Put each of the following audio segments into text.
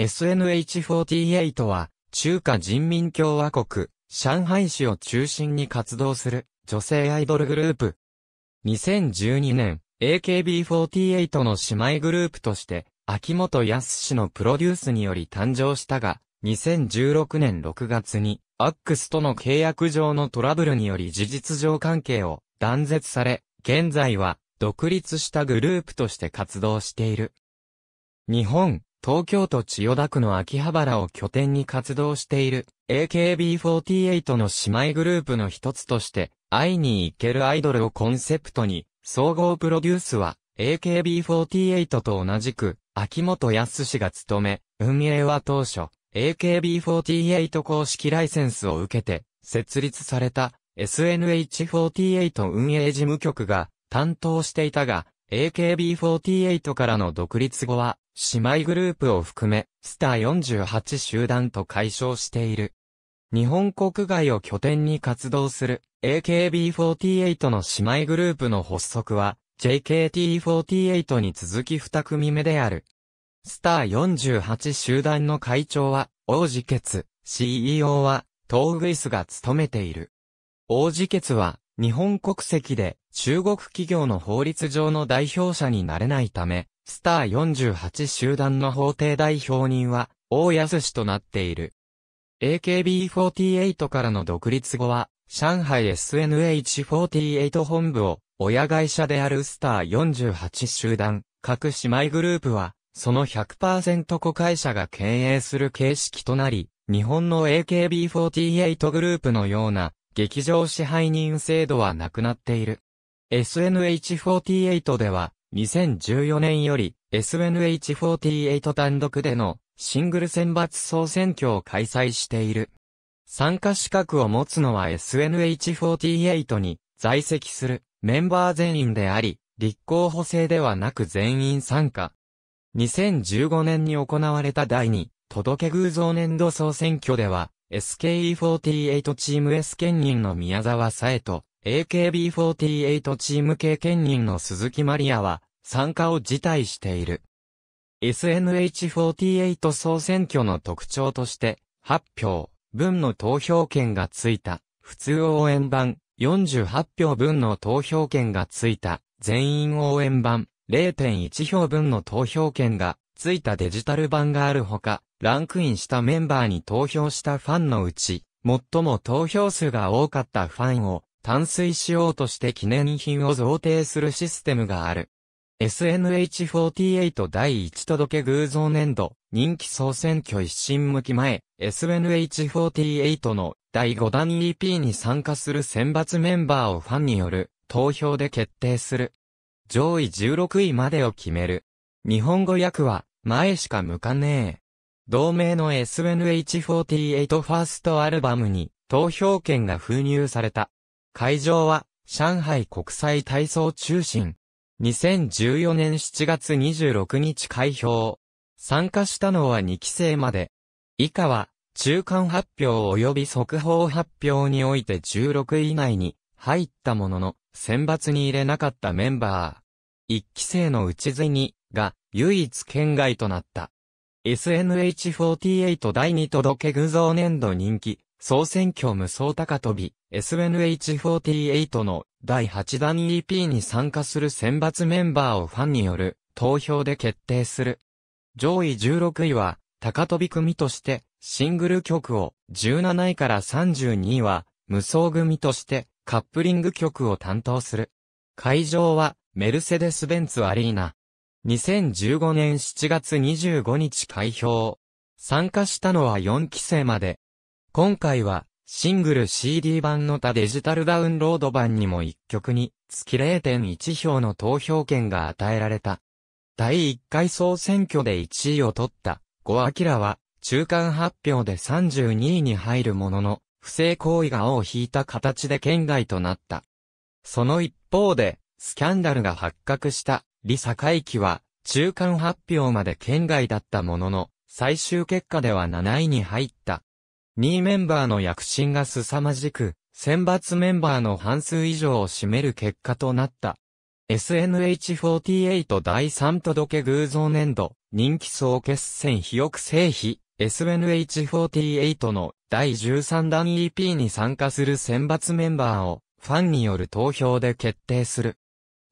SNH48 は、中華人民共和国、上海市を中心に活動する女性アイドルグループ。2012年、AKB48 の姉妹グループとして、秋元康氏のプロデュースにより誕生したが、2016年6月に、アックスとの契約上のトラブルにより事実上関係を断絶され、現在は独立したグループとして活動している。日本、東京都千代田区の秋葉原を拠点に活動している AKB48 の姉妹グループの一つとして、会いに行けるアイドルをコンセプトに、総合プロデュースは AKB48 と同じく、秋元康が務め、運営は当初、AKB48 公式ライセンスを受けて、設立された SNH48 運営事務局が担当していたが、AKB48 からの独立後は、姉妹グループを含め、スター48集団と解消している。日本国外を拠点に活動する AKB48 の姉妹グループの発足は JKT48 に続き2組目である。スター48集団の会長は王子傑、CEO はトウグイスが務めている。王子傑は日本国籍で中国企業の法律上の代表者になれないため、スター48集団の法廷代表人は、大安氏となっている。AKB48 からの独立後は、上海 SNH48 本部を、親会社であるスター48集団、各姉妹グループは、その100%子会社が経営する形式となり、日本の AKB48 グループのような、劇場支配人制度はなくなっている。SNH48 では、2014年より SNH48 単独でのシングル選抜総選挙を開催している。参加資格を持つのは SNH48 に在籍するメンバー全員であり、立候補制ではなく全員参加。2015年に行われた第2届偶像年度総選挙では、SKE48 チーム S 県人の宮沢さえと、AKB48 チーム経験人の鈴木マリアは参加を辞退している。SNH48 総選挙の特徴として、発表、分の投票権がついた、普通応援版、48票分の投票権がついた、全員応援版、0.1票分の投票権がついたデジタル版があるほか、ランクインしたメンバーに投票したファンのうち、最も投票数が多かったファンを、淡水しようとして記念品を贈呈するシステムがある。SNH48 第1届偶像年度、人気総選挙一新向き前、SNH48 の第5弾 EP に参加する選抜メンバーをファンによる投票で決定する。上位16位までを決める。日本語訳は、前しか向かねえ。同名の SNH48 ファーストアルバムに投票権が封入された。会場は、上海国際体操中心。2014年7月26日開票。参加したのは2期生まで。以下は、中間発表及び速報発表において16位以内に入ったものの、選抜に入れなかったメンバー。1期生の内津に、が、唯一県外となった。SNH48 第2届偶像年度人気、総選挙無双高飛び、SNH48 の第8弾 EP に参加する選抜メンバーをファンによる投票で決定する。上位16位は、高飛び組として、シングル曲を、17位から32位は、無双組として、カップリング曲を担当する。会場は、メルセデス・ベンツ・アリーナ。2015年7月25日開票。参加したのは4期生まで。今回は、シングル CD 版の他デジタルダウンロード版にも1曲に、月0.1票の投票権が与えられた。第1回総選挙で1位を取った、ゴアキラは、中間発表で32位に入るものの、不正行為が尾を引いた形で県外となった。その一方で、スキャンダルが発覚した、リサイキは、中間発表まで県外だったものの、最終結果では7位に入った。2位メンバーの躍進が凄まじく、選抜メンバーの半数以上を占める結果となった。SNH48 第3届け偶像年度、人気総決戦肥沃成比、SNH48 の第13弾 EP に参加する選抜メンバーを、ファンによる投票で決定する。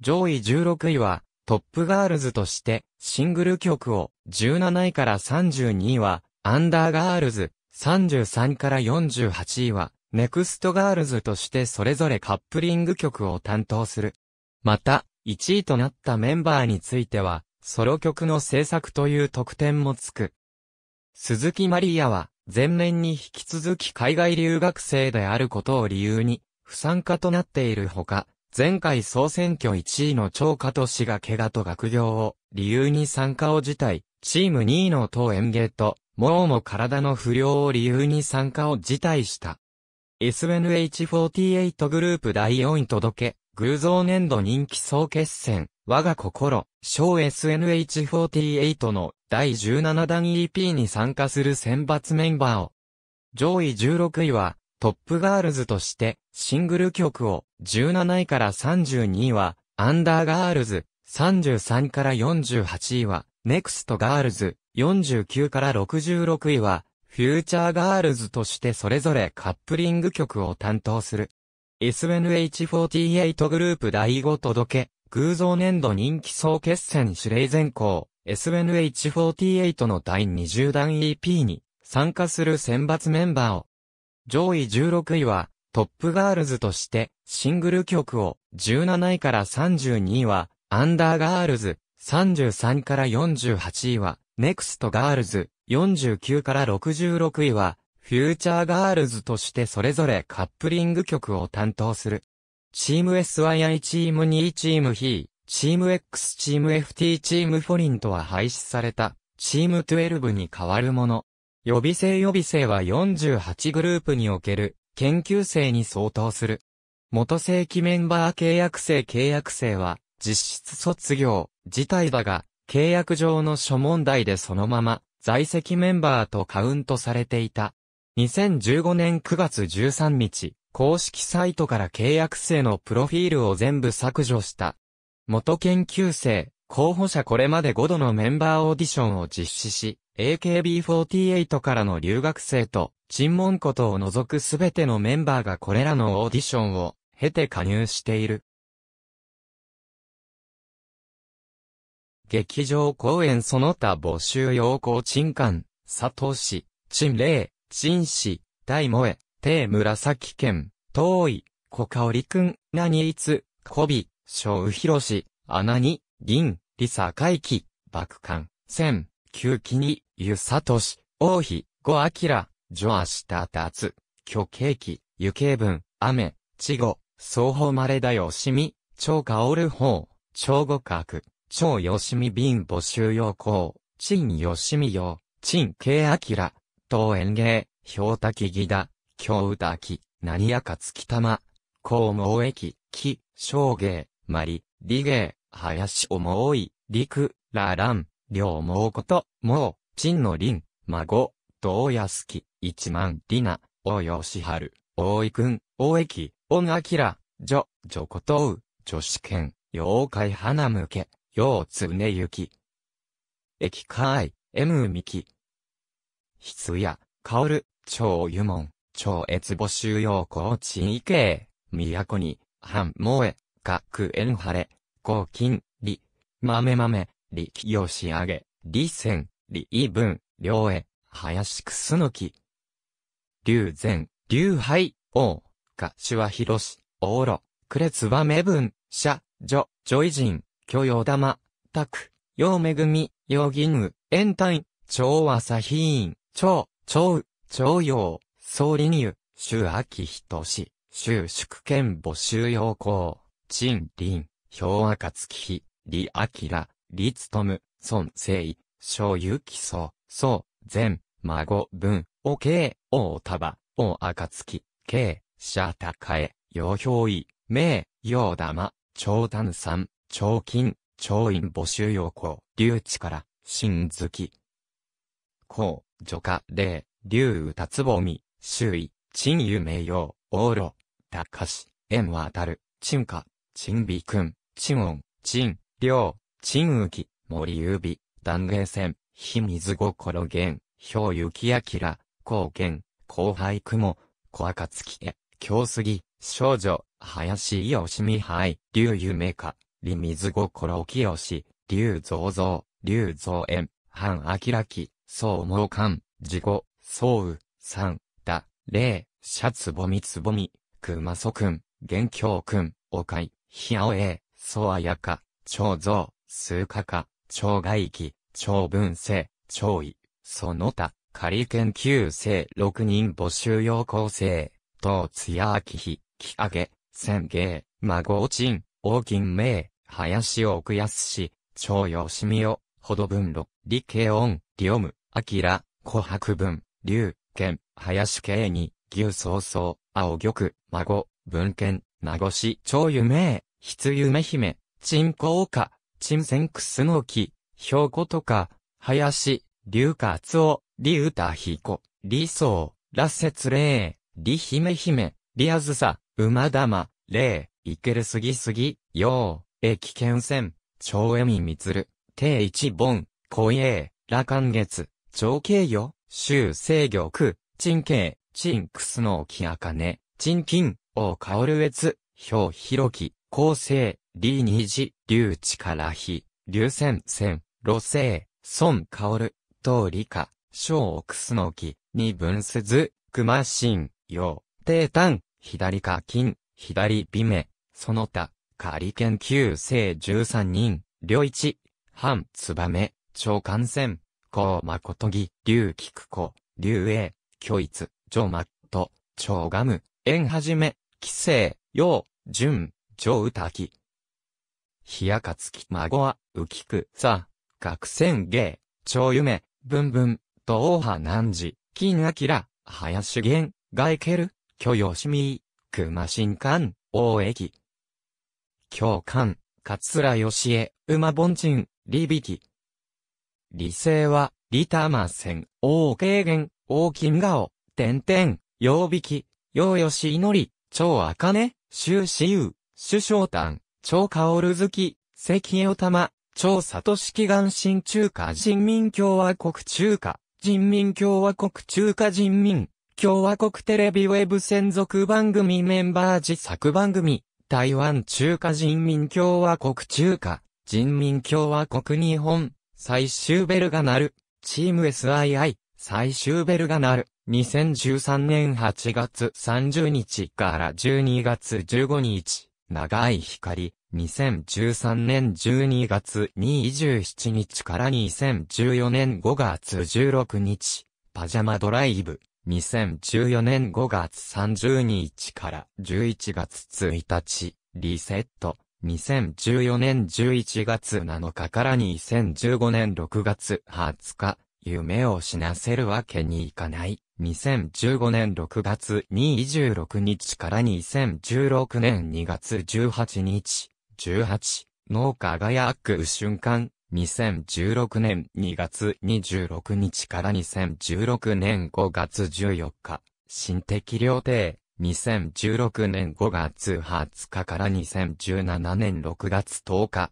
上位16位は、トップガールズとして、シングル曲を、17位から32位は、アンダーガールズ、33から48位は、ネクストガールズとしてそれぞれカップリング曲を担当する。また、1位となったメンバーについては、ソロ曲の制作という特典もつく。鈴木マリアは、前年に引き続き海外留学生であることを理由に、不参加となっているほか、前回総選挙1位の超加藤氏が怪我と学業を理由に参加を辞退、チーム2位の東園芸ともうも体の不良を理由に参加を辞退した。SNH48 グループ第4位届け、偶像年度人気総決戦、我が心、小 SNH48 の第17弾 EP に参加する選抜メンバーを。上位16位は、トップガールズとして、シングル曲を、17位から32位は、アンダーガールズ、33から48位は、ネクストガールズ、49から66位は、フューチャーガールズとしてそれぞれカップリング曲を担当する。SNH48 グループ第5届け、偶像年度人気総決戦指令前行、SNH48 の第20弾 EP に参加する選抜メンバーを。上位16位は、トップガールズとしてシングル曲を、17位から32位は、アンダーガールズ、33から48位は、ネクストガールズ49から66位は、フューチャーガールズとしてそれぞれカップリング曲を担当する。チーム SYI チーム2チームヒー、チーム X チーム FT チームフォリンとは廃止された、チーム12に変わるもの。予備生予備生は48グループにおける、研究生に相当する。元正規メンバー契約生契約生は、実質卒業、自体だが、契約上の諸問題でそのまま在籍メンバーとカウントされていた。2015年9月13日、公式サイトから契約生のプロフィールを全部削除した。元研究生、候補者これまで5度のメンバーオーディションを実施し、AKB48 からの留学生と、沈門ことを除くすべてのメンバーがこれらのオーディションを経て加入している。劇場公演その他募集要項陳館、佐藤氏、陳霊、陳氏、大萌え、帝紫県、遠い、小香織くん、何いつ、小び、小広し、穴に、銀、リサ海輝、爆艦、千、旧記に、ゆさとし、王妃、五明、女明日シたタツ、虚景気、湯景文、雨、稚語、双方まれだよしみ、超香る方、超五角。超よしみ貧募集要項、陳よしみよ、陳慶明、東園芸、氷滝義田、京歌木、何やか月玉、高毛駅、木、正芸、まり、理芸、林思い、陸、ーラン、両毛こと、もう、陳の林、孫、東安木、一万里奈、大吉春、大井くん、大駅、恩明、女、女ことう、女子剣、妖怪花向け。ようつねゆき。えきかあい、えむみき。ひつや、かおる、ちょうゆもん、ちょうえつぼしゅうようこうちんいけい。みやこに、はんもえ、かくえんはれ、ごうきん、り、まめまめ、りきよしあげ、りせん、りいぶん、りょうえ、はやしくすぬき。りゅうぜん、りゅうはい、おう、かしわひろし、おうろ、くれつばめぶん、しゃ、じょ、じょいじん。許容玉、拓、陽恵み、陽銀雨、延丹、長和左比院、長、長雨、長陽、総理入、周秋人志、周祝剣募集要項、陳林、氷月日、李明、李務、孫聖、小ゆきそう、そう、前、孫文、おけい、おたば、おあかつき、けい、しゃたかえ、よひょうい、めい、ようだま、ちょうたんさん、長金、長院募集要項、留置から、新月。公、除家、霊、竜たつぼみ、周囲、陳湯名誉、王路、高し、縁は当たる、陳家、陳美君、陳音、陳、良、陳浮き、森指、断言線、秘水心源、氷雪明、高原、後輩雲、小赤月へ、京杉、少女、林伊よしみ杯、竜夢か。李水五頃清し、竜造造、竜造園、半明き、宋毛漢、自己、宋雨、三、だ、霊、シャツボミツボミ、熊祖君、元京君、おかい、ひあおえ、そうあやか、超造、数かか、超外記、超文生、超位、その他、仮研究生6人募集要項生、東津や明日、木上げ、千芸、孫ん、王金明、林奥安氏、長陽しみよ、ほど文路、理慶音、リオム、明、琥珀文、龍、剣、林慶に、牛曹操、青玉、孫、文献、名護市、長夢、筆夢姫、陳光ん陳んくすのき、兵庫とか、林、龍勝夫、李歌彦、李宗、羅節霊、李姫姫、李あずさ、馬玉、霊、いけるすぎすぎ、よう、え危険せん、超えみみつる、定一本、こいえ、らか月、長慶よ、修ちんけ慶、ちんくすのきあかね、ちんきん、おかおるえつ、ひょうひろき、こうせい、りにじ、りゅうちからひ、りゅうせんせん、ろせい、そんかおる、とりか、しょうくすのき、にぶんすず、くましん、よう、ていたん、ひだりかきん、左美名、その他、仮研究生13人、両一、半、燕、長官戦、高誠義、竜菊子、竜英、巨一、上マット、超ガム、縁はじめ、奇声、陽、順、上歌き。冷やかつき孫は、浮きく、さ、学戦芸、超夢、文文、東派南寺、金明、林源、外ケル、巨吉美、熊新館、大駅。教官、桂義江、馬凡人、利引。理性は、リタマ戦、大軽減、大金顔、点々、曜引、き、陽吉祈り、超ね周志優、首相丹、超薫月、関与玉、超里式眼神中華人民共和国中華、人民共和国中華人民。共和国テレビウェブ専属番組メンバー自作番組、台湾中華人民共和国中華、人民共和国日本、最終ベルが鳴る、チーム SII、最終ベルが鳴る、2013年8月30日から12月15日、長い光、2013年12月27日から2014年5月16日、パジャマドライブ。2014年5月30日から11月1日、リセット。2014年11月7日から2015年6月20日、夢を死なせるわけにいかない。2015年6月26日から2016年2月18日、18、脳輝く瞬間、2016年2月26日から2016年5月14日、新適料亭、2016年5月20日から2017年6月10日。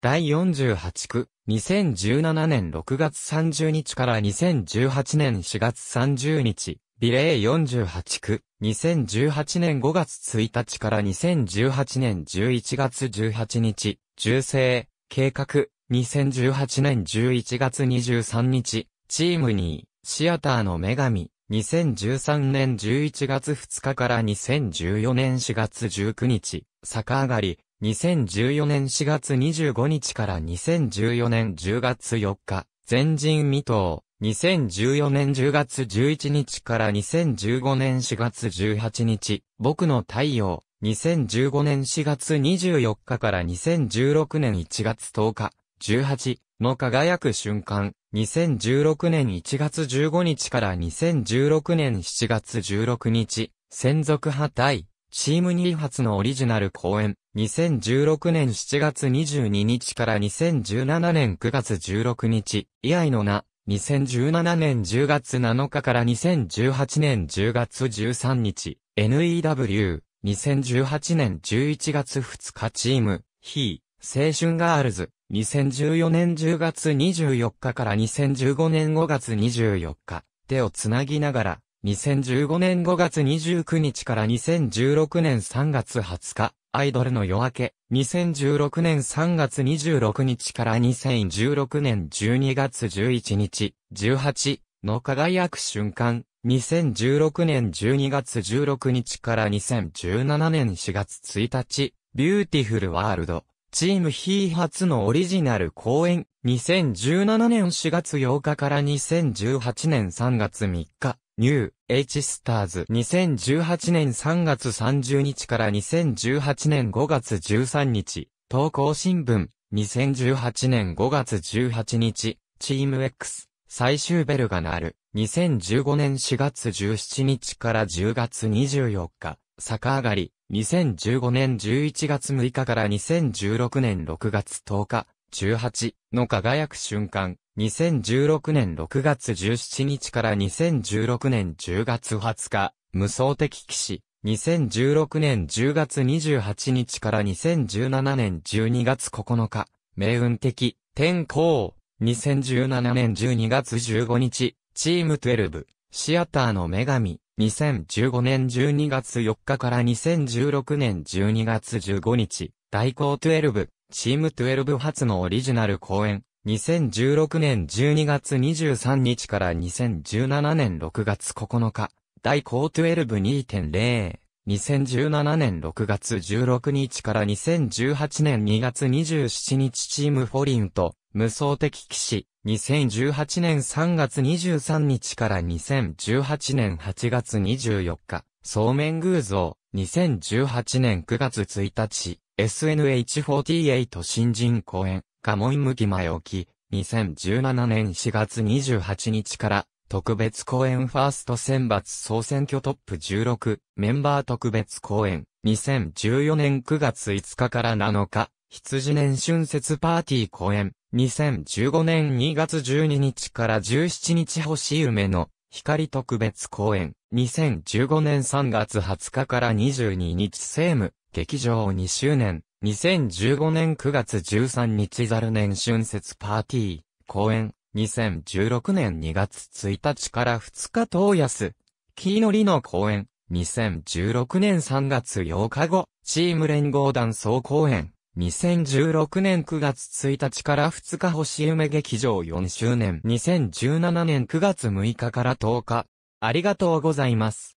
第48区、2017年6月30日から2018年4月30日、ビレイ48区、2018年5月1日から2018年11月18日、重生、計画、2018年11月23日、チーム2、シアターの女神、2013年11月2日から2014年4月19日、逆上がり、2014年4月25日から2014年10月4日、前人未到、2014年10月11日から2015年4月18日、僕の太陽、2015年4月24日から2016年1月10日、18の輝く瞬間、2016年1月15日から2016年7月16日、専属派対、チーム2発のオリジナル公演、2016年7月22日から2017年9月16日、以来の名、2017年10月7日から2018年10月13日、NEW、2018年11月2日チーム、非、青春ガールズ、2014年10月24日から2015年5月24日、手をつなぎながら、2015年5月29日から2016年3月20日、アイドルの夜明け、2016年3月26日から2016年12月11日、18の輝く瞬間、2016年12月16日から2017年4月1日、ビューティフルワールド、チームヒー初のオリジナル公演、2017年4月8日から2018年3月3日、ニュー、エイチスターズ2018年3月30日から2018年5月13日、東稿新聞2018年5月18日、チーム X、最終ベルが鳴る。2015年4月17日から10月24日、逆上がり。2015年11月6日から2016年6月10日、18の輝く瞬間、2016年6月17日から2016年10月20日、無双的騎士、2016年10月28日から2017年12月9日、命運的、天候、2017年12月15日、チーム12、シアターの女神、2015年12月4日から2016年12月15日、大行12、チーム12発のオリジナル公演、2016年12月23日から2017年6月9日、第高12.2.0。2017年6月16日から2018年2月27日チームフォリンと無双的騎士2018年3月23日から2018年8月24日、そうめん偶像、2018年9月1日、SNH48 新人公演、カモイムキ前置き、2017年4月28日から、特別公演ファースト選抜総選挙トップ16、メンバー特別公演、2014年9月5日から7日、羊年春節パーティー公演、2015年2月12日から17日星夢の光特別公演、2015年3月20日から22日セーム、劇場2周年、2015年9月13日ザル年春節パーティー、公演、2016年2月1日から2日東安、キーノリの公演、2016年3月8日後、チーム連合団総公演、2016年9月1日から2日星夢劇場4周年。2017年9月6日から10日。ありがとうございます。